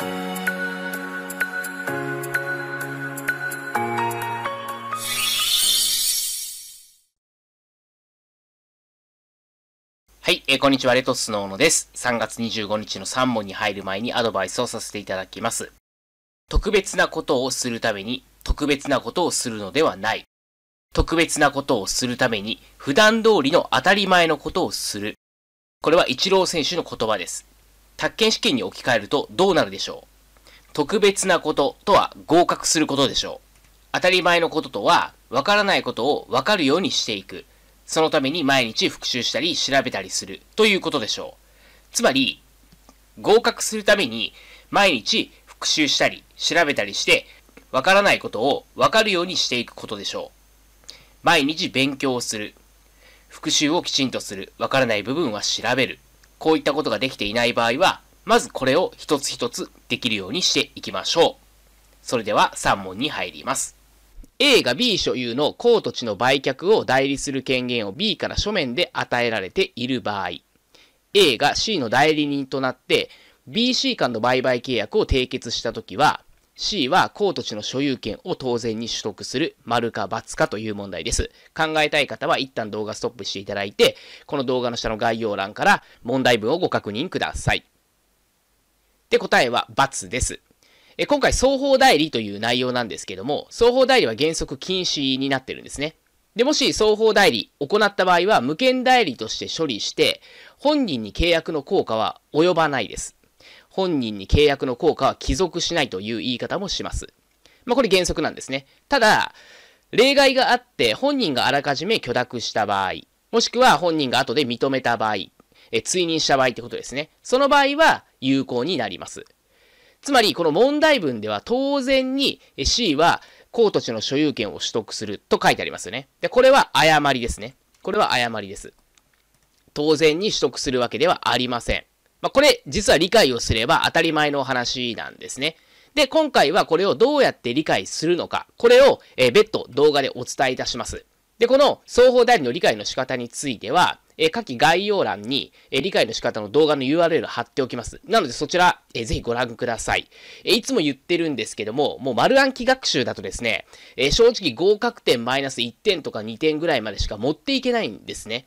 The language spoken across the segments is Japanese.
はい、えー、こんにちは、レトスの小野です。3月25日の3問に入る前にアドバイスをさせていただきます。特別なことをするために、特別なことをするのではない。特別なことをするために、普段通りの当たり前のことをする。これはイチロー選手の言葉です。宅建試験に置き換えるとどうなるでしょう特別なこととは合格することでしょう。当たり前のこととは、わからないことをわかるようにしていく。そのために毎日復習したり調べたりするということでしょう。つまり、合格するために毎日復習したり調べたりして、わからないことをわかるようにしていくことでしょう。毎日勉強をする。復習をきちんとする。わからない部分は調べる。こういったことができていない場合は、まずこれを一つ一つできるようにしていきましょう。それでは3問に入ります。A が B 所有の高土地の売却を代理する権限を B から書面で与えられている場合、A が C の代理人となって BC 間の売買契約を締結したときは、C は、公土地の所有権を当然に取得する、丸か×かという問題です。考えたい方は一旦動画ストップしていただいて、この動画の下の概要欄から問題文をご確認ください。で、答えは×です。え今回、双方代理という内容なんですけども、双方代理は原則禁止になってるんですね。で、もし双方代理行った場合は、無権代理として処理して、本人に契約の効果は及ばないです。本人に契約の効果は帰属しないという言い方もします。まあ、これ原則なんですね。ただ、例外があって本人があらかじめ許諾した場合、もしくは本人が後で認めた場合、え追認した場合ってことですね。その場合は有効になります。つまり、この問題文では当然に C は公土地の所有権を取得すると書いてありますよね。で、これは誤りですね。これは誤りです。当然に取得するわけではありません。まあ、これ、実は理解をすれば当たり前の話なんですね。で、今回はこれをどうやって理解するのか、これを、え別途動画でお伝えいたします。で、この双方代理の理解の仕方については、え下記概要欄に、え理解の仕方の動画の URL 貼っておきます。なのでそちら、えぜひご覧ください、えいつも言ってるんですけども、もう丸暗記学習だとですね、え正直合格点マイナス1点とか2点ぐらいまでしか持っていけないんですね。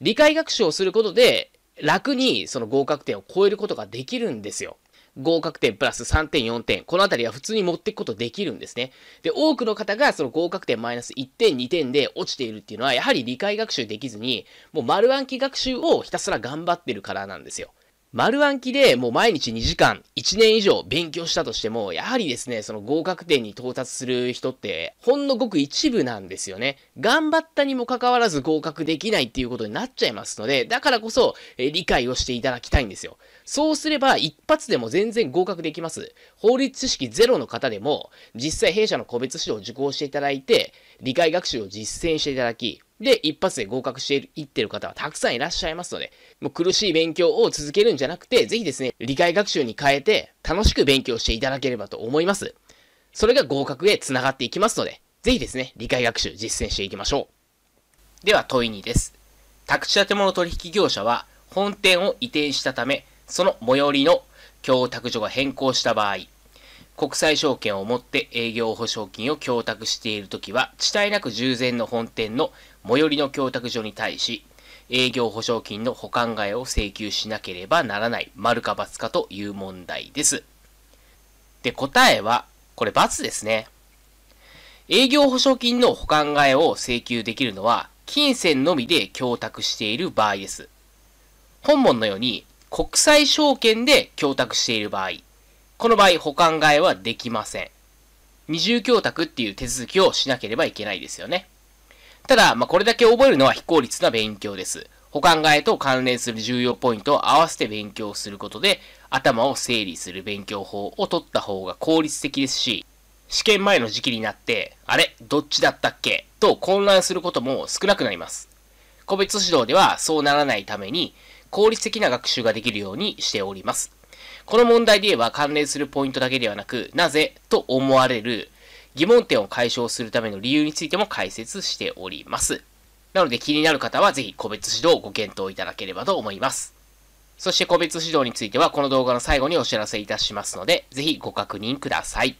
理解学習をすることで、楽にその合格点を超えることができるんですよ。合格点プラス3点4点。このあたりは普通に持っていくことできるんですね。で、多くの方がその合格点マイナス1点2点で落ちているっていうのは、やはり理解学習できずに、もう丸暗記学習をひたすら頑張ってるからなんですよ。丸暗記でもう毎日2時間、1年以上勉強したとしても、やはりですね、その合格点に到達する人って、ほんのごく一部なんですよね。頑張ったにもかかわらず合格できないっていうことになっちゃいますので、だからこそ、え理解をしていただきたいんですよ。そうすれば一発でも全然合格できます。法律知識ゼロの方でも、実際弊社の個別指導を受講していただいて、理解学習を実践していただき、で、一発で合格していってる方はたくさんいらっしゃいますので、もう苦しい勉強を続けるんじゃなくて、ぜひですね、理解学習に変えて、楽しく勉強していただければと思います。それが合格へ繋がっていきますので、ぜひですね、理解学習実践していきましょう。では問い2です。宅地建物取引業者は本店を移転したため、その最寄りの供託所が変更した場合、国際証券を持って営業保証金を供託しているときは、地帯なく従前の本店の最寄りの供託所に対し、営業保証金の保管替えを請求しなければならない、丸か×かという問題です。で、答えは、これ×ですね。営業保証金の保管替えを請求できるのは、金銭のみで供託している場合です。本門のように、国際証券で供託している場合、この場合保管替えはできません。二重供託っていう手続きをしなければいけないですよね。ただ、まあ、これだけ覚えるのは非効率な勉強です。保管替えと関連する重要ポイントを合わせて勉強することで、頭を整理する勉強法を取った方が効率的ですし、試験前の時期になって、あれどっちだったっけと混乱することも少なくなります。個別指導ではそうならないために、効率的な学習ができるようにしております。この問題で言えば関連するポイントだけではなく、なぜと思われる疑問点を解消するための理由についても解説しております。なので気になる方はぜひ個別指導をご検討いただければと思います。そして個別指導についてはこの動画の最後にお知らせいたしますので、ぜひご確認ください。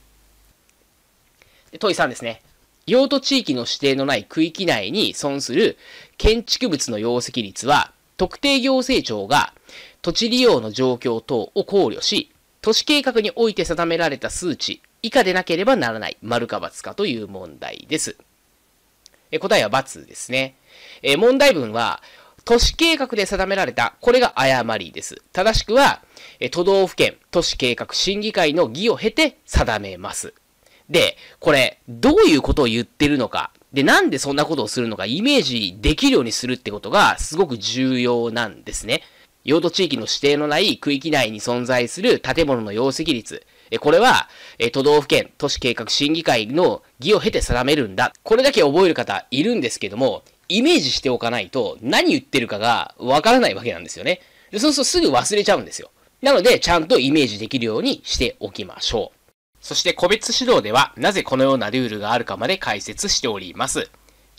問い3ですね。用途地域の指定のない区域内に損する建築物の容積率は特定行政庁が土地利用の状況等を考慮し、都市計画において定められた数値以下でなければならない、丸か×かという問題です。え答えは×ですね。え問題文は、都市計画で定められた、これが誤りです。正しくは、え都道府県都市計画審議会の議を経て定めます。で、これ、どういうことを言ってるのかで、なんでそんなことをするのかイメージできるようにするってことがすごく重要なんですね。用途地域の指定のない区域内に存在する建物の容積率。これは、都道府県都市計画審議会の議を経て定めるんだ。これだけ覚える方いるんですけども、イメージしておかないと何言ってるかがわからないわけなんですよね。でそうするとすぐ忘れちゃうんですよ。なので、ちゃんとイメージできるようにしておきましょう。そして個別指導ではなぜこのようなルールがあるかまで解説しております。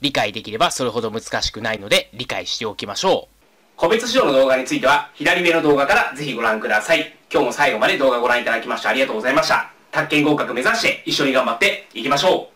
理解できればそれほど難しくないので理解しておきましょう。個別指導の動画については左上の動画からぜひご覧ください。今日も最後まで動画ご覧いただきましてありがとうございました。宅建合格目指して一緒に頑張っていきましょう